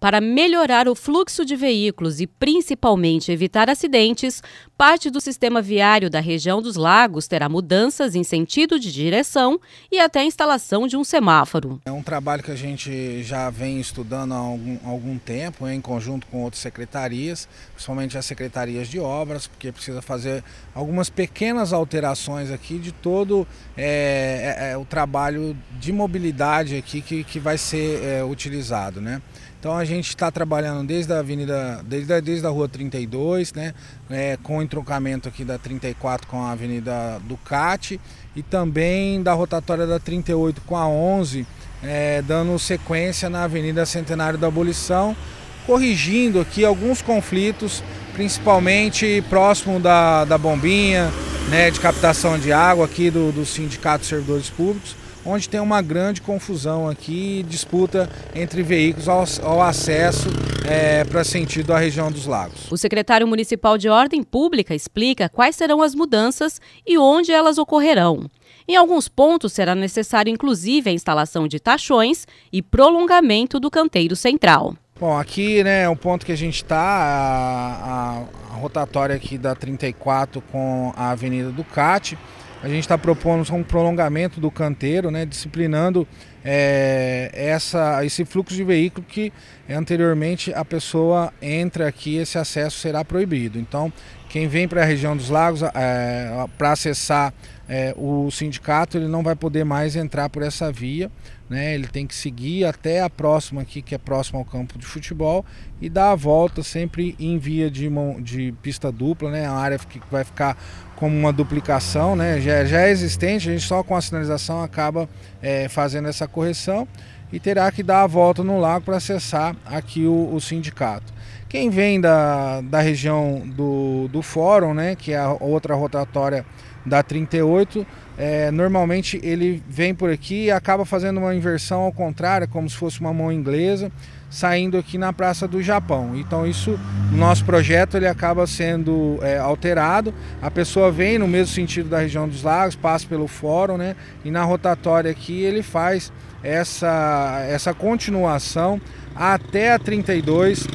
Para melhorar o fluxo de veículos e principalmente evitar acidentes, parte do sistema viário da região dos lagos terá mudanças em sentido de direção e até a instalação de um semáforo. É um trabalho que a gente já vem estudando há algum, algum tempo, em conjunto com outras secretarias, principalmente as secretarias de obras, porque precisa fazer algumas pequenas alterações aqui de todo é, é, é, o trabalho de mobilidade aqui que, que vai ser é, utilizado. Né? Então a gente está trabalhando desde a avenida, desde a, desde a rua 32, né, é, com o entroncamento aqui da 34 com a avenida Ducati e também da rotatória da 38 com a 11, é, dando sequência na avenida Centenário da Abolição, corrigindo aqui alguns conflitos, principalmente próximo da, da bombinha, né, de captação de água aqui do, do Sindicato de Servidores Públicos onde tem uma grande confusão aqui, disputa entre veículos ao, ao acesso é, eh, para sentido à região dos lagos. O secretário municipal de Ordem Pública explica quais serão as mudanças e onde elas ocorrerão. Em alguns pontos será necessário inclusive a instalação de tachões e prolongamento do canteiro central. Bom, aqui né, é o ponto que a gente está, a, a, a, rotatória aqui da 34 com a Avenida Ducati. A gente está propondo um prolongamento do canteiro, né, disciplinando é, é, essa, esse fluxo de veículo que anteriormente a pessoa entra aqui, esse acesso será proibido. Então, quem vem para a região dos lagos é, para acessar é, o sindicato, ele não vai poder mais entrar por essa via. Né? Ele tem que seguir até a próxima aqui, que é próxima ao campo de futebol, e dar a volta sempre em via de, de pista dupla, né? a área que vai ficar como uma duplicação, né? já, já é existente, a gente só com a sinalização acaba é, fazendo essa correção e terá que dar a volta no lago para acessar aqui o, o, sindicato. Quem vem da, da região do, do fórum, né, que é a outra rotatória da 38, é, normalmente ele vem por aqui e acaba fazendo uma inversão ao contrário, é como se fosse uma mão inglesa, saindo aqui na Praça do Japão. Então isso, nosso projeto, ele acaba sendo é, alterado. A pessoa vem no mesmo sentido da região dos lagos, passa pelo fórum, né? E na rotatória aqui ele faz essa, essa continuação até a 32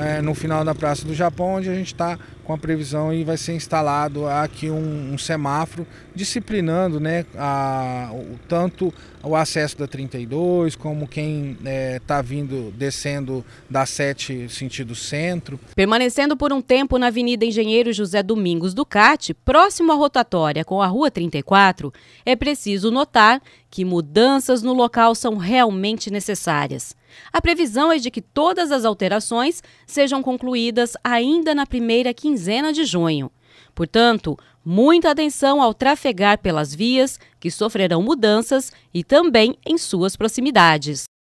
é, no final da Praça do Japão, onde a gente está com a previsão e vai ser instalado aqui um, um semáforo disciplinando né, a, o, tanto o acesso da 32 como quem está é, tá vindo descendo da 7 sentido centro. Permanecendo por um tempo na Avenida Engenheiro José Domingos Ducati, próximo à rotatória com a Rua 34, é preciso notar que mudanças no local são realmente necessárias. A previsão é de que todas as alterações sejam concluídas ainda na primeira quinzena de junho. Portanto, muita atenção ao trafegar pelas vias, que sofrerão mudanças, e também em suas proximidades.